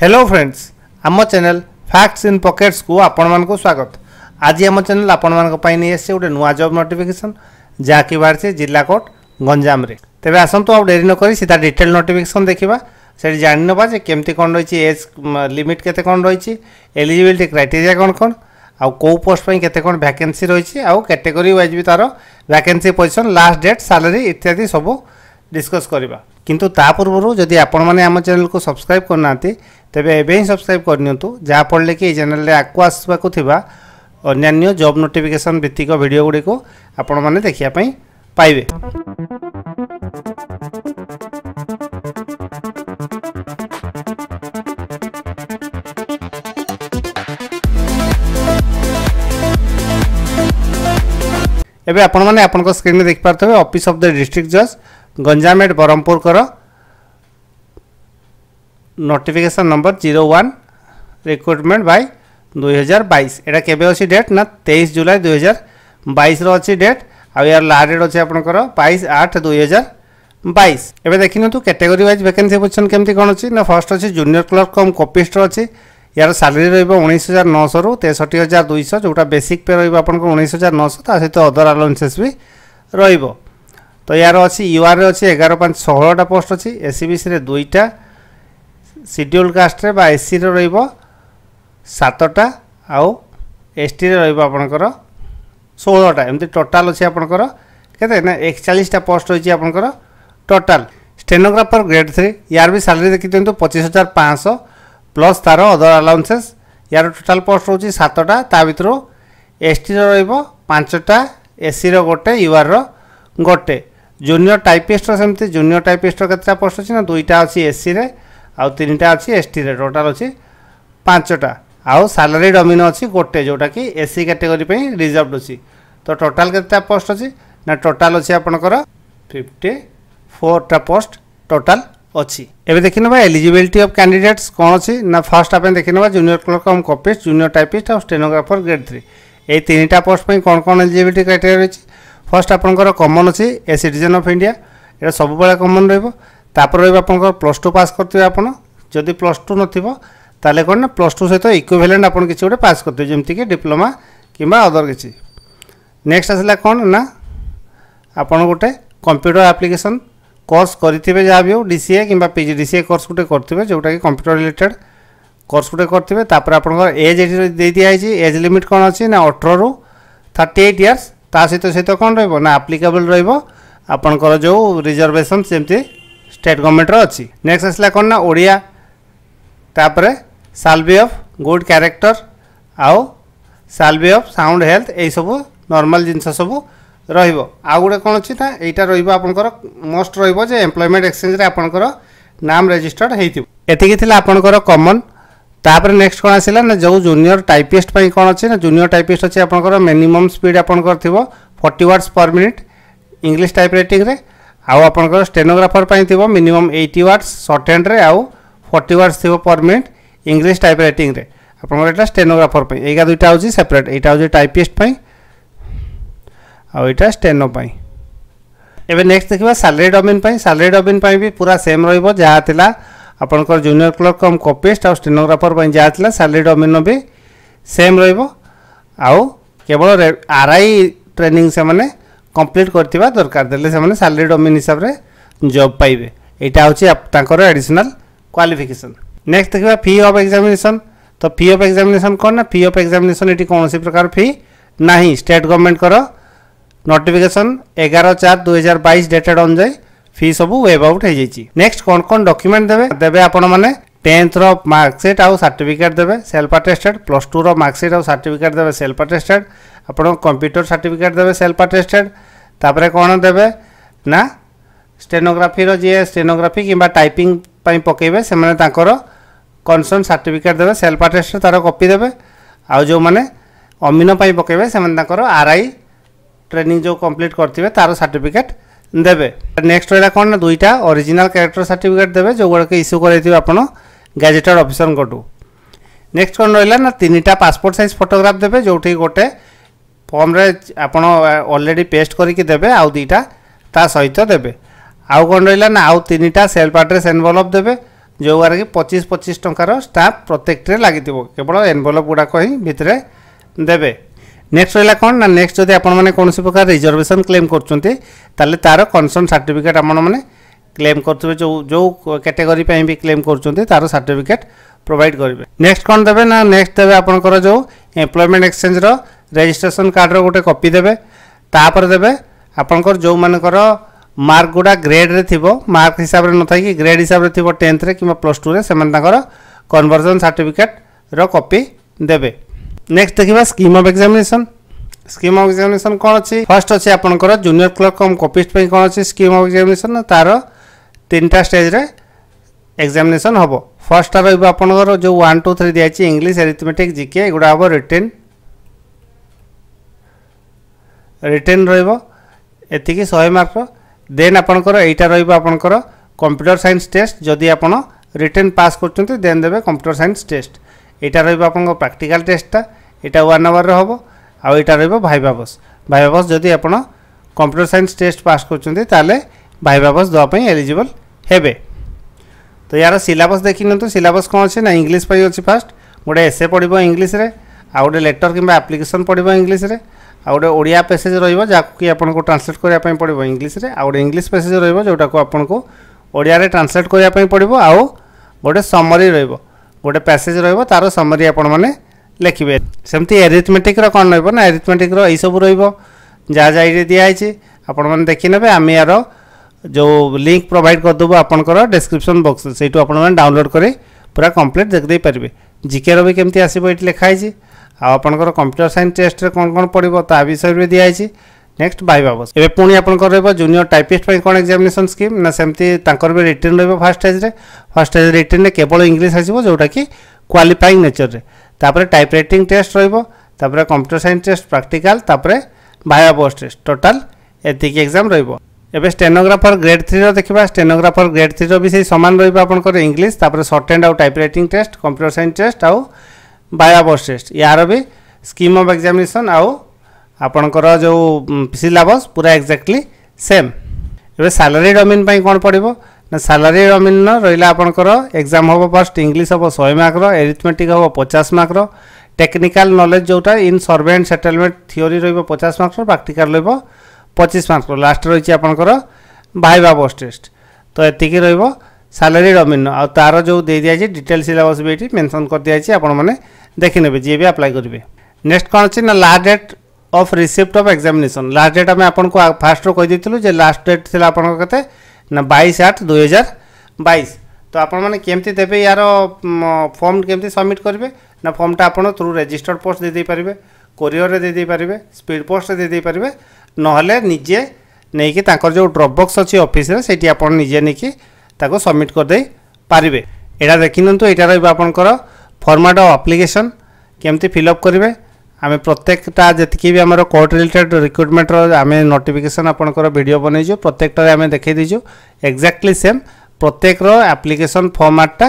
hello friends ଆମ channel facts in ପକେଟ୍ସକୁ ଆପଣମାନଙ୍କୁ ସ୍ୱାଗତ ଆଜି ଆମ ଚ୍ୟାନେଲ୍ ଆପଣମାନଙ୍କ ପାଇଁ ନେଇ ଆସିଛି ଗୋଟେ ନୂଆ ଜବ୍ ନୋଟିଫିକେସନ୍ ଯାହାକି ବାହାରିଛି ଜିଲ୍ଲା କୋର୍ଟ ଗଞ୍ଜାମରେ ତେବେ ଆସନ୍ତୁ ଆଉ ଡେରି ନକରି ସିଧା ଡିଟେଲ୍ ନୋଟିଫିକେସନ୍ ଦେଖିବା ସେଠି ଜାଣିନେବା ଯେ କେମିତି କ'ଣ ରହିଛି ଏଜ୍ ଲିମିଟ୍ କେତେ କ'ଣ ରହିଛି ଏଲିଜିବିଲିଟି କ୍ରାଇଟେରିଆ କ'ଣ କ'ଣ ଆଉ କେଉଁ ପୋଷ୍ଟ ପାଇଁ କେତେ କ'ଣ ଭ୍ୟାକେନ୍ସି ରହିଛି ଆଉ କ୍ୟାଟେଗୋରୀ ୱାଇଜ୍ ବି ତା'ର vacancy position last date salary ଇତ୍ୟାଦି ସବୁ ଡିସ୍କସ୍ କରିବା କିନ୍ତୁ ତା ପୂର୍ବରୁ ଯଦି ଆପଣମାନେ ଆମ ଚ୍ୟାନେଲ୍କୁ ସବସ୍କ୍ରାଇବ୍ କରୁନାହାନ୍ତି ତେବେ ଏବେ ହିଁ ସବସ୍କ୍ରାଇବ୍ କରିନିଅନ୍ତୁ ଯାହା ଫଳରେ କି ଏହି ଚ୍ୟାନେଲରେ ଆଗକୁ ଆସିବାକୁ ଥିବା ଅନ୍ୟାନ୍ୟ ଜବ୍ ନୋଟିଫିକେସନ୍ ଭିତ୍ତିକ ଭିଡ଼ିଓ ଗୁଡ଼ିକୁ ଆପଣମାନେ ଦେଖିବା ପାଇଁ ପାଇବେ ଏବେ ଆପଣମାନେ ଆପଣଙ୍କ ସ୍କ୍ରିନ୍ରେ ଦେଖିପାରୁଥିବେ ଅଫିସ୍ ଅଫ୍ ଦ ଡିଷ୍ଟ୍ରିକ୍ଟ ଜଜ୍ ଗଞ୍ଜାମ ଏଣ୍ଡ ବ୍ରହ୍ମପୁରଙ୍କର নোটিফিকেশন নম্বর জিরো ওয়ান রিক্রুটমেন্ট বাই দুই হাজার বাইশ এটা কেবে অছি ডেট না তেইশ জুলাই দুই হাজার বাইশর অছি ডেট আর ইয়ার লাস্ট ডেট অছি আপনার বাইশ আট দুই হাজার বাইশ এবার দেখি নিতু ক্যাটেগোরি ওয়াইজ ভ্যাকেন্সি পোজিশন কেমতি কোণ অছি না ফার্স্ট অছি জুনিয়র ক্লর্ক কম কপিস্টর অছি ইয়ার স্যালারি রহব উনিশ হাজার নশরু তেষট্টি হাজার দুইশ যেটা বেসিক পে রহব আপনার উনিশ হাজার নশ তা সহ অদর আলাউন্সেস বি রহব তো ইয়ার অছি ইউআর অছি এগার পাঁচ ষোহটা পোস্ট অছি এসিবিসি দুইটা ସିଡ୍ୟୁଲ୍ କାଷ୍ଟରେ ବା ଏସ୍ସିରେ ରହିବ ସାତଟା ଆଉ ଏସ୍ଟିରେ ରହିବ ଆପଣଙ୍କର ଷୋହଳଟା ଏମିତି ଟୋଟାଲ୍ ଅଛି ଆପଣଙ୍କର କେତେ ନା ଏକଚାଳିଶଟା ପୋଷ୍ଟ ରହିଛି ଆପଣଙ୍କର ଟୋଟାଲ୍ ଷ୍ଟେନୋଗ୍ରାଫର ଗ୍ରେଡ୍ ଥ୍ରୀ ୟାର ବି ସାଲାରୀ ଦେଖିଦିଅନ୍ତୁ ପଚିଶ ହଜାର ପାଞ୍ଚଶହ ପ୍ଲସ୍ ତା'ର ଅଦର ଆଲାଉନ୍ସେସ୍ ୟାର ଟୋଟାଲ୍ ପୋଷ୍ଟ ରହୁଛି ସାତଟା ତା ଭିତରୁ ଏସ୍ଟିର ରହିବ ପାଞ୍ଚଟା ଏସ୍ସିର ଗୋଟେ ୟୁଆର୍ର ଗୋଟେ ଜୁନିୟର ଟାଇପିଷ୍ଟର ସେମିତି ଜୁନିୟର ଟାଇପିଷ୍ଟର କେତେଟା ପୋଷ୍ଟ ଅଛି ନା ଦୁଇଟା ଅଛି ଏସ୍ସିରେ ଆଉ ତିନିଟା ଅଛି ଏସ୍ଟିରେ ଟୋଟାଲ୍ ଅଛି ପାଞ୍ଚଟା ଆଉ ସାଲାରୀ ଡମିନୋ ଅଛି ଗୋଟେ ଯେଉଁଟାକି ଏସ୍ସି କାଟେଗୋରୀ ପାଇଁ ରିଜର୍ଭ ଅଛି ତ ଟୋଟାଲ୍ କେତେଟା ପୋଷ୍ଟ ଅଛି ନା ଟୋଟାଲ୍ ଅଛି ଆପଣଙ୍କର ଫିଫ୍ଟି ଫୋର୍ଟା ପୋଷ୍ଟ ଟୋଟାଲ୍ ଅଛି ଏବେ ଦେଖିନେବା ଏଲିଜିବିଲିଟି ଅଫ୍ କ୍ୟାଣ୍ଡିଡେଟ୍ସ କ'ଣ ଅଛି ନା ଫାର୍ଷ୍ଟ ଆମେ ଦେଖିନେବା junior clerk cum copyist junior typist ଆଉ ଷ୍ଟେନୋଗ୍ରାଫର ଗ୍ରେଡ୍ ଥ୍ରୀ ଏଇ ତିନିଟା ପୋଷ୍ଟ ପାଇଁ କ'ଣ କ'ଣ ଏଲିଜିବିଲିଟି କ୍ରାଇଟେରିଆ ରହିଛି ଫାର୍ଷ୍ଟ ଆପଣଙ୍କର କମନ୍ ଅଛି ଏ ସିଟିଜେନ୍ ଅଫ୍ ଇଣ୍ଡିଆ এটা সবুলে কমন রহব ତାପରେ ରହିବ ଆପଣଙ୍କର ପ୍ଲସ୍ ଟୁ ପାସ୍ କରିଥିବେ ଆପଣ ଯଦି ପ୍ଲସ୍ ଟୁ ନଥିବ ତାହେଲେ କ'ଣ ନା ପ୍ଲସ୍ ଟୁ ସହିତ ଇକ୍ୱିଭ୍ୟାଲେଣ୍ଟ ଆପଣ କିଛି ଗୋଟେ ପାସ୍ କରିଥିବେ ଯେମିତିକି ଡିପ୍ଲୋମା କିମ୍ବା ଅଦର କିଛି ନେକ୍ସଟ ଆସିଲା କ'ଣ ନା ଆପଣ ଗୋଟେ କମ୍ପ୍ୟୁଟର ଆପ୍ଲିକେସନ୍ କୋର୍ସ କରିଥିବେ ଯାହା ବି ହେଉ ଡି ସି ଏ କିମ୍ବା P G D C A course ଗୋଟେ କରିଥିବେ ଯେଉଁଟାକି କମ୍ପ୍ୟୁଟର ରିଲେଟେଡ଼ କୋର୍ସ ଗୋଟେ କରିଥିବେ ତାପରେ ଆପଣଙ୍କର ଏଜ୍ ଏଠି ଦେଇ ଦିଆହେଇଛି ଏଜ୍ ଲିମିଟ୍ କ'ଣ ଅଛି ନା ଅଠରରୁ ଥାର୍ଟି ଏଇଟ୍ ଇୟର୍ସ ତା ସହିତ ସହିତ କ'ଣ ରହିବ ନା ଆପ୍ଲିକେବଲ୍ ରହିବ ଆପଣଙ୍କର ଯେଉଁ ରିଜର୍ଭେସନ୍ ସେମିତି ଷ୍ଟେଟ୍ ଗଭର୍ଣ୍ଣମେଣ୍ଟର ଅଛି ନେକ୍ସଟ ଆସିଲା କ'ଣ ନା ଓଡ଼ିଆ ତାପରେ ସାଲବି ଅଫ୍ ଗୁଡ୍ କ୍ୟାରେକ୍ଟର ଆଉ ସାଲବି ଅଫ୍ ସାଉଣ୍ଡ ହେଲ୍ଥ ଏଇସବୁ ନର୍ମାଲ ଜିନିଷ ସବୁ ରହିବ ଆଉ ଗୋଟେ କ'ଣ ଅଛି ନା ଏଇଟା ରହିବ ଆପଣଙ୍କର ମୋଷ୍ଟ ରହିବ ଯେ ଏମ୍ପ୍ଲୟମେଣ୍ଟ ଏକ୍ସଚେଞ୍ଜରେ ଆପଣଙ୍କର ନାମ ରେଜିଷ୍ଟର୍ଡ଼ ହେଇଥିବ ଏତିକି ଥିଲା ଆପଣଙ୍କର କମନ୍ ତାପରେ ନେକ୍ସଟ କ'ଣ ଆସିଲା ନା ଯେଉଁ ଜୁନିୟର ଟାଇପିଷ୍ଟ ପାଇଁ କ'ଣ ଅଛି ନା ଜୁନିୟର ଟାଇପିଷ୍ଟ ଅଛି ଆପଣଙ୍କର ମିନିମମ୍ ସ୍ପିଡ୍ ଆପଣଙ୍କର ଥିବ forty words per minute English type ରାଇଟିଂରେ আউ আপনার স্টেনোগ্রাফর থাকবে মিনিমম এইটি ওয়ার্ডস সর্ট হ্যান্ডে আউ ফর্টি ওয়ার্ডস থাকবে পর মিনিট ইংলিশ টাইপ রাইটিংরে আপনার এটা স্টেনোগ্রাফর এইটা দুইটা হচ্ছে সেপারেট এইটা হচ্ছে টাইপিস্ট আইটা স্টেনো এবে নেক্সট দেখা স্যালারি ডমিন স্যালারি ডমিন বি পুরা সেম রহব যা লা আপনার জুনিয়র ক্লর্ক কম কপিস্ট আউ স্টেনোগ্রাফর যা লা স্যালারি ডমিন বি সেম রহব আউ কেবল আরআই ট্রেনিং সে କମ୍ପ୍ଲିଟ୍ କରିଥିବା ଦରକାର ଦେଲେ ସେମାନେ ସାଲାରୀ ଡୋମିନ୍ ହିସାବରେ ଜବ୍ ପାଇବେ ଏଇଟା ହେଉଛି ତାଙ୍କର ଆଡ଼ିସନାଲ୍ କ୍ୱାଲିଫିକେସନ୍ ନେକ୍ସଟ ଦେଖିବା ଫି ଅଫ୍ ଏକ୍ଜାମିନେସନ୍ ତ ଫି ଅଫ୍ ଏକ୍ଜାମିନେସନ୍ କ'ଣ ନା ଫି ଅଫ୍ ଏକ୍ଜାମିନେସନ୍ ଏଠି କୌଣସି ପ୍ରକାର ଫି ନାହିଁ ଷ୍ଟେଟ୍ ଗଭର୍ଣ୍ଣମେଣ୍ଟଙ୍କର ନୋଟିଫିକେସନ୍ ଏଗାର ଚାରି ଦୁଇହଜାର ବାଇଶ ଡେଟେଡ୍ ଅନୁଯାୟୀ ଫି ସବୁ ୱେବ୍ ଆଉଟ୍ ହୋଇଯାଇଛି ନେକ୍ସଟ କ'ଣ କ'ଣ ଡକ୍ୟୁମେଣ୍ଟ ଦେବେ ଦେବେ ଆପଣମାନେ টেন্থর ମାର୍କସିଟ୍ ଆଉ ସାର୍ଟିଫିକେଟ୍ ଦେବେ ସେଲ୍ଫ ଆଟେଷ୍ଟେଡ଼୍ ପ୍ଲସ୍ ଟୁର ମାର୍କସିଟ୍ ଆଉ ସାର୍ଟିଫିକେଟ୍ ଦେବେ ସେଲ୍ଫ ଆଟେଷ୍ଟେଡ଼୍ ଆପଣ କମ୍ପ୍ୟୁଟର ସାର୍ଟିଫିକେଟ୍ ଦେବେ ସେଲ୍ଫ ଆଟେଷ୍ଟେଡ଼୍ ତାପରେ କ'ଣ ଦେବେ ନା ଷ୍ଟେନୋଗ୍ରାଫିର ଯିଏ ଷ୍ଟେନୋଗ୍ରାଫି କିମ୍ବା ଟାଇପିଂ ପାଇଁ ପକାଇବେ ସେମାନେ ତାଙ୍କର କନସର୍ନ ସାର୍ଟିଫିକେଟ୍ ଦେବେ ସେଲ୍ଫ ଆଟେଷ୍ଟେଡ଼୍ ତା'ର କପି ଦେବେ ଆଉ ଯେଉଁମାନେ ଅମିନ ପାଇଁ ପକାଇବେ ସେମାନେ ତାଙ୍କର ଆର୍ ଆଇ ଟ୍ରେନିଂ ଯେଉଁ କମ୍ପ୍ଲିଟ୍ କରିଥିବେ ତା'ର ସାର୍ଟିଫିକେଟ୍ ଦେବେ ନେକ୍ସଟ ରହିଲା କ'ଣ ନା ଦୁଇଟା ଅରିଜିନାଲ କ୍ୟାରେକ୍ଟର ସାର୍ଟିଫିକେଟ୍ ଦେବେ ଯେଉଁଗୁଡ଼ାକ ଇସ୍ୟୁ କରାଇଥିବେ ଆପଣ ଗ୍ୟାଜେଟେଡ୍ ଅଫିସରଙ୍କଠୁ ନେକ୍ସଟ କ'ଣ ରହିଲା ନା ତିନିଟା ପାସପୋର୍ଟ ସାଇଜ୍ ଫଟୋଗ୍ରାଫ ଦେବେ ଯେଉଁଠି ଗୋଟେ ଫର୍ମରେ ଆପଣ ଅଲରେଡ଼ି ପେଷ୍ଟ କରିକି ଦେବେ ଆଉ ଦୁଇଟା ତା ସହିତ ଦେବେ ଆଉ କ'ଣ ରହିଲା ନା ଆଉ ତିନିଟା ସେଲ୍ଫ ଆଡ୍ରେସ୍ ଏନଭଲପ୍ ଦେବେ ଯେଉଁଗୁଡ଼ାକି ପଚିଶ ପଚିଶ ଟଙ୍କାର ଷ୍ଟାମ୍ପ ପ୍ରତ୍ୟେକଟିରେ ଲାଗିଥିବ କେବଳ ଏନଭଲପ୍ ଗୁଡ଼ାକ ହିଁ ଭିତରେ ଦେବେ ନେକ୍ସଟ ରହିଲା କ'ଣ ନା ନେକ୍ସଟ ଯଦି ଆପଣମାନେ କୌଣସି ପ୍ରକାର ରିଜର୍ଭେସନ୍ କ୍ଲେମ୍ କରୁଛନ୍ତି ତାହେଲେ ତା'ର କନସର୍ଣ୍ଟ ସାର୍ଟିଫିକେଟ୍ ଆପଣମାନେ ক্লেম করুবে যে যে ক্যাটেগোরি বি ক্লেম করছেন তার সার্টিফিকেট প্রোভাইড করবে নেক্সট কোণ দেবে না নেক্সট দেবে আপনার যে এমপ্লয়মেন্ট এক্সচেঞ্জর রেজিষ্ট্রেসন কার্ডর গোটে কপি দেবে তাপরে দেবে আপনার যে মার্ক গুড়া গ্রেড্রে থাকবে মার্ক হিসাবে নথাইকি গ্রেড হিসাবে থাকবে টেন্থরে কিংবা প্লস টুরে সে কনভরজন সার্টিফিকেটর কপি দেবে নেক্সট দেখা scheme of examination scheme of examination কোণ অ ফার্স্ট অছে আপনার জুনিয়র ক্লর্ক কম কপিস্ট কোণ অ স্কিম অফ এক্সামিনেসন তার তিনটা স্টেজরে এক্সামিনেসন হব ଫର୍ଷ୍ଟଟା ରହିବ ଆପଣଙ୍କର ଯେଉଁ ୱାନ୍ ଟୁ ଥ୍ରୀ ଦିଆହେଇଛି ଇଂଲିଶ ଆରିଥମେଟିକ୍ ଜିକେ ଏଗୁଡ଼ା ହେବ ରିଟେନ୍ ରିଟେନ୍ ରହିବ ଏତିକି ଶହେ ମାର୍କର ଦେନ୍ ଆପଣଙ୍କର ଏଇଟା ରହିବ ଆପଣଙ୍କର କମ୍ପ୍ୟୁଟର ସାଇନ୍ସ ଟେଷ୍ଟ ଯଦି ଆପଣ ରିଟେନ୍ ପାସ୍ କରୁଛନ୍ତି ଦେନ୍ ଦେବେ କମ୍ପ୍ୟୁଟର ସାଇନ୍ସ ଟେଷ୍ଟ ଏଇଟା ରହିବ ଆପଣଙ୍କ ପ୍ରାକ୍ଟିକାଲ ଟେଷ୍ଟଟା ଏଇଟା ୱାନ୍ ଆୱାର୍ରେ ହେବ ଆଉ ଏଇଟା ରହିବ ଭାଇବାବସ୍ ଭାଇବାବସ୍ ଯଦି ଆପଣ କମ୍ପ୍ୟୁଟର ସାଇନ୍ସ ଟେଷ୍ଟ ପାସ୍ କରୁଛନ୍ତି ତାହେଲେ ଭାଇବା ବସ୍ ଦେବା ପାଇଁ ଏଲିଜିବଲ୍ ହେବେ ତ ୟାର ସିଲାବସ୍ ଦେଖିନିଅନ୍ତୁ ସିଲାବସ୍ କ'ଣ ଅଛି ନା ଇଂଲିଶ ପାଇଁ ଅଛି ଫାଷ୍ଟ ଗୋଟେ ଏସେ ପଡ଼ିବ ଇଂଲିଶରେ ଆଉ ଗୋଟେ ଲେଟର୍ କିମ୍ବା ଆପ୍ଲିକେସନ୍ ପଡ଼ିବ ଇଂଲିଶରେ ଆଉ ଗୋଟେ ଓଡ଼ିଆ ପେସେଜ୍ ରହିବ ଯାହାକୁ କି ଆପଣଙ୍କୁ ଟ୍ରାନ୍ସଲେଟ୍ କରିବା ପାଇଁ ପଡ଼ିବ ଇଂଲିଶରେ ଆଉ ଗୋଟେ ଇଂଲିଶ ପେସେଜ୍ ରହିବ ଯେଉଁଟାକୁ ଆପଣଙ୍କୁ ଓଡ଼ିଆରେ ଟ୍ରାନ୍ସଲେଟ୍ କରିବା ପାଇଁ ପଡ଼ିବ ଆଉ ଗୋଟେ ସମରି ରହିବ ଗୋଟେ ପ୍ୟାସେଜ୍ ରହିବ ତା'ର ସମରି ଆପଣମାନେ ଲେଖିବେ ସେମିତି ଏରିଥମେଟିକ୍ର କ'ଣ ରହିବ ନା ଏରିଥମେଟିକ୍ର ଏଇସବୁ ରହିବ ଯାହା ଯା ଏଇରେ ଦିଆହେଇଛି ଆପଣମାନେ ଦେଖିନେବେ ଆମେ ୟାର जो लिंक प्रोवाइड करदेबू आपंकर डेस्क्रिप्सन बक्स से डाउनलोड कर पूरा कम्प्लीट देखते पारे जिकेर भी केमती आसो ये लिखाई आपंकर कंप्यूटर सैन्स टेस्ट्रे कौन कौन पड़ो ता विषय में दिखाई नेक्स्ट भाइवा बस ए पुणी आपंकर रुनियर टाइपिस्ट कौन एक्जामेसन स्कीम ना सेमती भी रिटर्न रोक फास्ट टाइज्रे फास्ट टाइज रिटर्न केवल इंग्लीश आसो जोटा कि क्वालिफाइंग नेचर तापर टाइप रईटिंग टेस्ट रोपर computer science test practical viva बस टेस्ट टोटाल एति एग्जाम रोक এবে স্টেনোগ্রাফর গ্রেড থ্রির দেখা স্টেনোগ্রাফর গ্রেড থ্রির বি সেই সমান রহব আপনার ইংলিশ তাপরে সর্ট হ্যান্ড আউ typewriting test computer science test আউ বায়াবস টেস্ট ইয়ার বি স্কিম অফ এক্সামিনেসন আউ ଆପଣଙ୍କର ଯେଉଁ ସିଲାବସ୍ ପୁରା ଏକ୍ଜାକ୍ଟଲି ସେମ୍ ଏବେ ସାଲାରୀ ଡମିନ୍ ପାଇଁ କ'ଣ ପଡ଼ିବ ନା ସାଲାରୀ ଡମିନ୍ର ରହିଲା ଆପଣଙ୍କର ଏକ୍ଜାମ୍ ହେବ ଫାର୍ଷ୍ଟ ଇଂଲିଶ ହେବ ଶହେ ମାର୍କର ଏରିଥମେଟିକ୍ ହେବ ପଚାଶ ମାର୍କର ଟେକ୍ନିକାଲ୍ ନଲେଜ୍ ଯେଉଁଟା in survey and settlement theory ରହିବ ପଚାଶ ମାର୍କର ପ୍ରାକ୍ଟିକାଲ୍ ରହିବ পঁচিশ মার্ক লাস্ট রয়েছে আপনার ভাইবা বস টেস্ট তো এতিকি রহব স্যালারি ডমিনো আর তার যে দিয়েছে ডিটেল সিলেবস বি এটি মেনশন করে দিয়েছে আপনার দেখি নেবে যিয়ে বি আপ্লাই করবে নেক্সট কোণ অনেক না last date of receipt of examination last date আমি আপনার ফার্স্টর কইদেলু যে লাস্ট ডেট লা আপনার কেতে না বাইশ আট দুই হাজার বাইশ তো আপনার কেমতি দেবে ইয়ার ফর্ম কেমতি সবমিট করবে না ফর্মটা আপনার থ্রু রেজিস্টার্ড পোস্ট দিয়ে পারবে কোরিয়রে দিয়ে পারবে স্পিড পোস্টে দিয়ে পারবে ନହେଲେ ନିଜେ ନେଇକି ତାଙ୍କର ଯେଉଁ ଡ୍ରପ୍ ବକ୍ସ ଅଛି ଅଫିସରେ ସେଇଠି ଆପଣ ନିଜେ ନେଇକି ତାକୁ ସବମିଟ୍ କରିଦେଇ ପାରିବେ ଏଇଟା ଦେଖିନିଅନ୍ତୁ ଏଇଟା ରହିବ ଆପଣଙ୍କର ଫର୍ମାଟ୍ ଅଫ୍ ଆପ୍ଲିକେସନ୍ କେମିତି ଫିଲ୍ଅପ୍ କରିବେ ଆମେ ପ୍ରତ୍ୟେକଟା ଯେତିକି ବି ଆମର କୋର୍ଟ ରିଲେଟେଡ୍ ରିକ୍ରୁଟମେଣ୍ଟର ଆମେ ନୋଟିଫିକେସନ୍ ଆପଣଙ୍କର ଭିଡ଼ିଓ ବନେଇଛୁ ପ୍ରତ୍ୟେକଟାରେ ଆମେ ଦେଖାଇ ଦେଇଛୁ ଏକ୍ଜାକ୍ଟଲି ସେମ୍ ପ୍ରତ୍ୟେକର ଆପ୍ଲିକେସନ୍ ଫର୍ମାଟ୍ଟା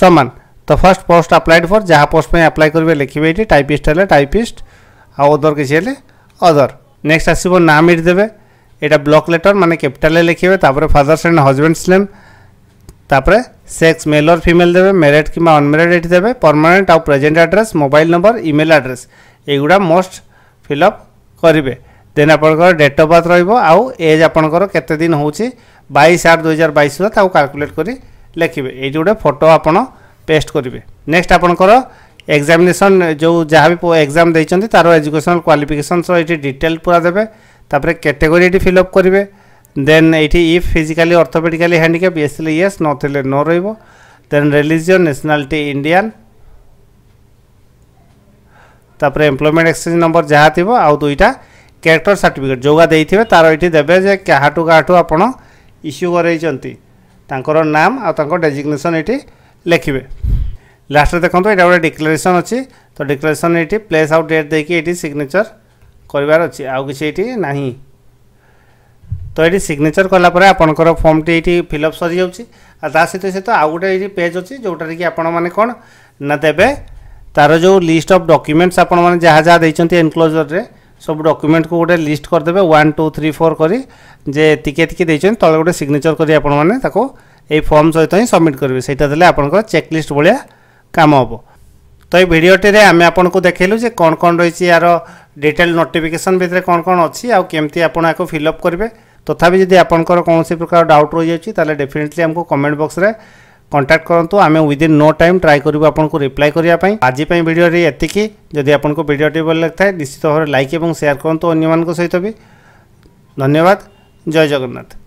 ସମାନ ତ ଫାର୍ଷ୍ଟ ପୋଷ୍ଟ ଆପ୍ଲାଏଡ଼୍ ଫର୍ ଯାହା ପୋଷ୍ଟ ପାଇଁ ଆପ୍ଲାଏ କରିବେ ଲେଖିବେ ଏଇଠି ଟାଇପିଷ୍ଟ ହେଲେ ଟାଇପିଷ୍ଟ ଆଉ ଅଦର କିଛି ହେଲେ ଅଦର নেক্সট আসব নাম ইট দেবে এটা ব্লক লেটর মানে ক্যাপিটালে লিখবে তারপরে ফাদার্স অ্যান্ড হজবেন্ডস নেম তারপরে সেক্স মেল অর ফিমেল দেবে ম্যারেড কিংবা অনম্যারেড এটি দেবে permanent or present address mobile number email address এগুড়া মোস্ট ফিল অপ করবে দেন আপনার ডেট অফ বার্থ রহব আউ এজ আপনার কেতে দিন হচ্ছে বাইশ আট দুই হাজার বাইশ সুদ্ধা তাকে ক্যালকুলেট করে লেখবে এইটি গোটে ফটো আপনার পেস্ট করবে নেক্সট আপনার ଏକ୍ଜାମିନେସନ୍ ଯେଉଁ ଯାହା ବି ଏକ୍ଜାମ୍ ଦେଇଛନ୍ତି ତା'ର ଏଜୁକେସନାଲ୍ କ୍ୱାଲିଫିକେସନ୍ ସହ ଏଠି ଡିଟେଲ୍ ପୁରା ଦେବେ ତାପରେ କ୍ୟାଟେଗୋରୀ ଏଠି ଫିଲ୍ଅପ୍ କରିବେ ଦେନ୍ ଏଇଠି ଇଫ୍ ଫିଜିକାଲି ଅର୍ଥୋପେଡ଼ିକାଲି ହ୍ୟାଣ୍ଡିକ୍ୟାପ୍ ଏସ୍ ଥିଲେ ୟେସ୍ ନଥିଲେ ନ ରହିବ ଦେନ୍ ରିଲିଜିଅନ୍ ନ୍ୟାସନାଲିଟି ଇଣ୍ଡିଆନ୍ ତାପରେ ଏମ୍ପ୍ଲୟମେଣ୍ଟ ଏକ୍ସଚେଞ୍ଜ ନମ୍ବର ଯାହା ଥିବ ଆଉ ଦୁଇଟା କ୍ୟାରେକ୍ଟର ସାର୍ଟିଫିକେଟ୍ ଯେଉଁଟା ଦେଇଥିବେ ତା'ର ଏଇଠି ଦେବେ ଯେ କାହାଠୁ କାହାଠୁ ଆପଣ ଇସ୍ୟୁ କରେଇଛନ୍ତି ତାଙ୍କର ନାମ ଆଉ ତାଙ୍କ ଡେଜିଗ୍ନେସନ୍ ଏଇଠି ଲେଖିବେ ଲାଷ୍ଟରେ ଦେଖନ୍ତୁ ଏଇଟା ଗୋଟେ ଡିକ୍ଲାରେସନ୍ ଅଛି ତ ଡିକ୍ଲାରେସନ୍ ଏଇଠି ପ୍ଲେସ୍ ଆଉ ଡେଟ୍ ଦେଇକି ଏଇଠି ସିଗ୍ନେଚର୍ କରିବାର ଅଛି ଆଉ କିଛି ଏଇଠି ନାହିଁ ତ ଏଇଠି ସିଗ୍ନେଚର୍ କଲାପରେ ଆପଣଙ୍କର ଫର୍ମଟି ଏଇଠି ଫିଲ୍ଅପ୍ ସରିଯାଉଛି ଆଉ ତା ସହିତ ସହିତ ଆଉ ଗୋଟେ ଏଇଠି ପେଜ୍ ଅଛି ଯେଉଁଟାରେ କି ଆପଣମାନେ କ'ଣ ନା ଦେବେ ତା'ର ଯେଉଁ ଲିଷ୍ଟ ଅଫ୍ ଡକ୍ୟୁମେଣ୍ଟସ୍ ଆପଣମାନେ ଯାହା ଯାହା ଦେଇଛନ୍ତି ଏନକ୍ଲୋଜର୍ରେ ସବୁ ଡକ୍ୟୁମେଣ୍ଟକୁ ଗୋଟେ ଲିଷ୍ଟ କରିଦେବେ ୱାନ୍ ଟୁ ଥ୍ରୀ ଫୋର୍ କରି ଯେ ଏତିକି ଏତିକି ଦେଇଛନ୍ତି ତଳେ ଗୋଟେ ସିଗ୍ନେଚର୍ କରି ଆପଣମାନେ ତାକୁ এই ফর্ম সহ হি সবমিট করবে সেইটা দেলে আপনার চেকলিস্ট ভাগ କାମ ହେବ ତ ଏଇ ଭିଡ଼ିଓଟିରେ ଆମେ ଆପଣଙ୍କୁ ଦେଖେଇଲୁ ଯେ କ'ଣ କ'ଣ ରହିଛି ଏହାର ଡିଟେଲ୍ ନୋଟିଫିକେସନ୍ ଭିତରେ କ'ଣ କ'ଣ ଅଛି ଆଉ କେମିତି ଆପଣ ଏହାକୁ ଫିଲ୍ଅପ୍ କରିବେ ତଥାପି ଯଦି ଆପଣଙ୍କର କୌଣସି ପ୍ରକାର ଡାଉଟ୍ ରହିଯାଉଛି ତାହେଲେ ଡେଫିନେଟଲି ଆମକୁ କମେଣ୍ଟ ବକ୍ସରେ କଣ୍ଟାକ୍ଟ କରନ୍ତୁ ଆମେ ୱିଦିନ୍ ନୋ ଟାଇମ୍ ଟ୍ରାଏ କରିବୁ ଆପଣଙ୍କୁ ରିପ୍ଲାଏ କରିବା ପାଇଁ ଆଜି ପାଇଁ ଭିଡ଼ିଓରେ ଏତିକି ଯଦି ଆପଣଙ୍କୁ ଭିଡ଼ିଓଟି ଭଲ ଲାଗିଥାଏ ନିଶ୍ଚିତ ଭାବରେ ଲାଇକ୍ ଏବଂ ସେୟାର କରନ୍ତୁ ଅନ୍ୟମାନଙ୍କ ସହିତ ବି ଧନ୍ୟବାଦ ଜୟ ଜଗନ୍ନାଥ